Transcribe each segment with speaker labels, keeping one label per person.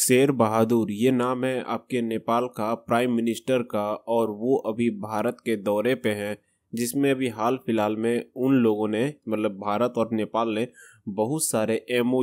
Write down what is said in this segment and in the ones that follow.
Speaker 1: शेर बहादुर ये नाम है आपके नेपाल का प्राइम मिनिस्टर का और वो अभी भारत के दौरे पे हैं जिसमें अभी हाल फिलहाल में उन लोगों ने मतलब भारत और नेपाल ने बहुत सारे एम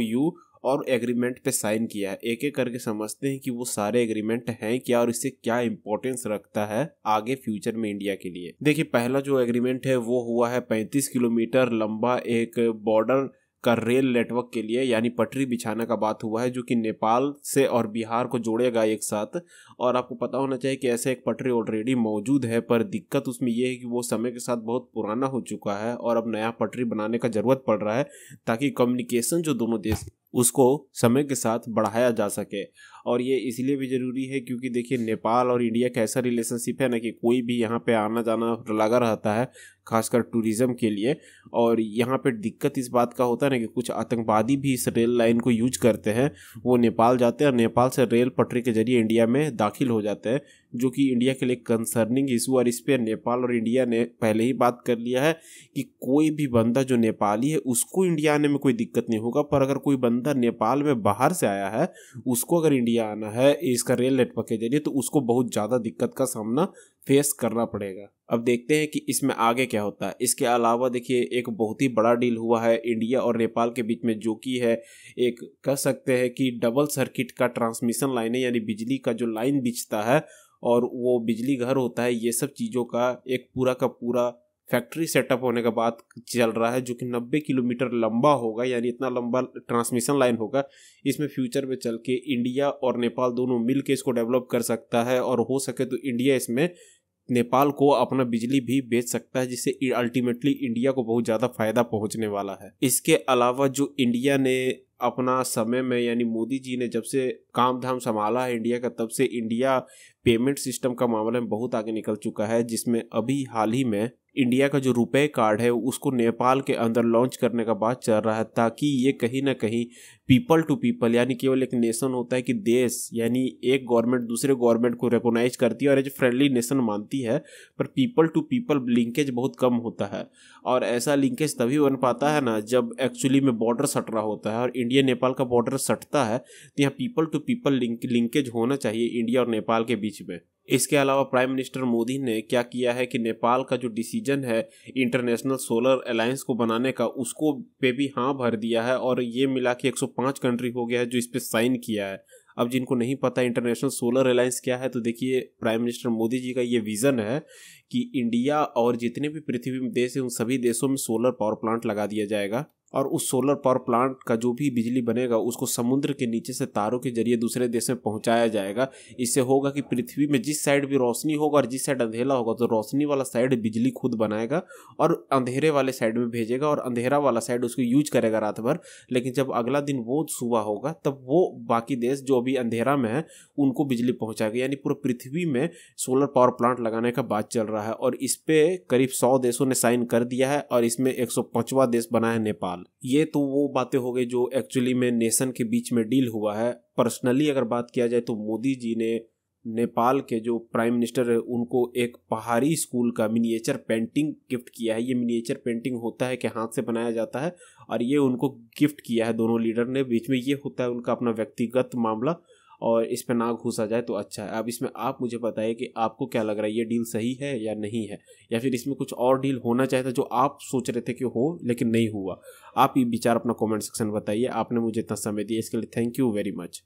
Speaker 1: और एग्रीमेंट पे साइन किया है एक एक करके समझते हैं कि वो सारे एग्रीमेंट हैं क्या और इससे क्या इम्पोर्टेंस रखता है आगे फ्यूचर में इंडिया के लिए देखिए पहला जो एग्रीमेंट है वो हुआ है 35 किलोमीटर लंबा एक बॉर्डर का रेल नेटवर्क के लिए यानी पटरी बिछाने का बात हुआ है जो कि नेपाल से और बिहार को जोड़ेगा एक साथ और आपको पता होना चाहिए कि ऐसे एक पटरी ऑलरेडी मौजूद है पर दिक्कत उसमें यह है कि वो समय के साथ बहुत पुराना हो चुका है और अब नया पटरी बनाने का ज़रूरत पड़ रहा है ताकि कम्युनिकेशन जो दोनों देश उसको समय के साथ बढ़ाया जा सके और ये इसलिए भी ज़रूरी है क्योंकि देखिए नेपाल और इंडिया का ऐसा रिलेशनशिप है ना कि कोई भी यहाँ पे आना जाना लगा रहता है खासकर टूरिज़्म के लिए और यहाँ पे दिक्कत इस बात का होता है ना कि कुछ आतंकवादी भी इस रेल लाइन को यूज करते हैं वो नेपाल जाते हैं और नेपाल से रेल पटरी के जरिए इंडिया में दाखिल हो जाते हैं जो कि इंडिया के लिए कंसर्निंग इशू और इस पर नेपाल और इंडिया ने पहले ही बात कर लिया है कि कोई भी बंदा जो नेपाली है उसको इंडिया आने में कोई दिक्कत नहीं होगा पर अगर कोई बंदा नेपाल में बाहर से आया है उसको अगर इंडिया आना है इसका रेल नेटवर्क के जरिए तो उसको बहुत ज़्यादा दिक्कत का सामना फेस करना पड़ेगा अब देखते हैं कि इसमें आगे क्या होता है इसके अलावा देखिए एक बहुत ही बड़ा डील हुआ है इंडिया और नेपाल के बीच में जो कि है एक कह सकते हैं कि डबल सर्किट का ट्रांसमिशन लाइन है यानी बिजली का जो लाइन बिछता है और वो बिजली घर होता है ये सब चीज़ों का एक पूरा का पूरा फैक्ट्री सेटअप होने का बात चल रहा है जो कि 90 किलोमीटर लंबा होगा यानी इतना लंबा ट्रांसमिशन लाइन होगा इसमें फ्यूचर में चल के इंडिया और नेपाल दोनों मिल के इसको डेवलप कर सकता है और हो सके तो इंडिया इसमें नेपाल को अपना बिजली भी बेच सकता है जिससे अल्टीमेटली इंडिया को बहुत ज़्यादा फायदा पहुंचने वाला है इसके अलावा जो इंडिया ने अपना समय में यानी मोदी जी ने जब से काम धाम संभाला है इंडिया का तब से इंडिया पेमेंट सिस्टम का मामला में बहुत आगे निकल चुका है जिसमें अभी हाल ही में इंडिया का जो रुपए कार्ड है उसको नेपाल के अंदर लॉन्च करने का बात चल रहा है ताकि ये कहीं ना कहीं पीपल टू पीपल यानी केवल एक नेशन होता है कि देश यानी एक गवर्नमेंट दूसरे गवर्नमेंट को रिकोगनाइज करती है और एज फ्रेंडली नेशन मानती है पर पीपल टू पीपल लिंकेज बहुत कम होता है और ऐसा लिंकेज तभी बन पाता है ना जब एक्चुअली में बॉर्डर सट रहा होता है और इंडिया नेपाल का बॉर्डर सटता है तो यहाँ पीपल टू पीपल लिंकेज होना चाहिए इंडिया और नेपाल के बीच में इसके अलावा प्राइम मिनिस्टर मोदी ने क्या किया है कि नेपाल का जो डिसीजन है इंटरनेशनल सोलर अलायंस को बनाने का उसको पे भी हाँ भर दिया है और ये मिला के एक कंट्री हो गया है जो इस पर साइन किया है अब जिनको नहीं पता इंटरनेशनल सोलर अलायंस क्या है तो देखिए प्राइम मिनिस्टर मोदी जी का ये विज़न है कि इंडिया और जितने भी पृथ्वी में देश हैं उन सभी देशों में सोलर पावर प्लांट लगा दिया जाएगा और उस सोलर पावर प्लांट का जो भी बिजली बनेगा उसको समुद्र के नीचे से तारों के जरिए दूसरे देश में पहुंचाया जाएगा इससे होगा कि पृथ्वी में जिस साइड भी रोशनी होगा और जिस साइड अंधेरा होगा तो रोशनी वाला साइड बिजली खुद बनाएगा और अंधेरे वाले साइड में भेजेगा और अंधेरा वाला साइड उसको यूज करेगा रात भर लेकिन जब अगला दिन वो सुबह होगा तब वो बाकी देश जो अभी अंधेरा में है उनको बिजली पहुँचाएगा यानी पूरे पृथ्वी में सोलर पावर प्लांट लगाने का बात चल रहा है और इस पर करीब सौ देशों ने साइन कर दिया है और इसमें एक देश बना है नेपाल साल ये तो वो बातें हो गई जो एक्चुअली में नेशन के बीच में डील हुआ है पर्सनली अगर बात किया जाए तो मोदी जी ने नेपाल के जो प्राइम मिनिस्टर है उनको एक पहाड़ी स्कूल का मिनिएचर पेंटिंग गिफ्ट किया है ये मिनिएचर पेंटिंग होता है कि हाथ से बनाया जाता है और ये उनको गिफ्ट किया है दोनों लीडर ने बीच में ये होता है उनका अपना व्यक्तिगत मामला और इस पर ना घुसा जाए तो अच्छा है अब इसमें आप मुझे बताइए कि आपको क्या लग रहा है ये डील सही है या नहीं है या फिर इसमें कुछ और डील होना चाहिए था जो आप सोच रहे थे कि हो लेकिन नहीं हुआ आप ये विचार अपना कॉमेंट सेक्शन बताइए आपने मुझे इतना समय दिया इसके लिए थैंक यू वेरी मच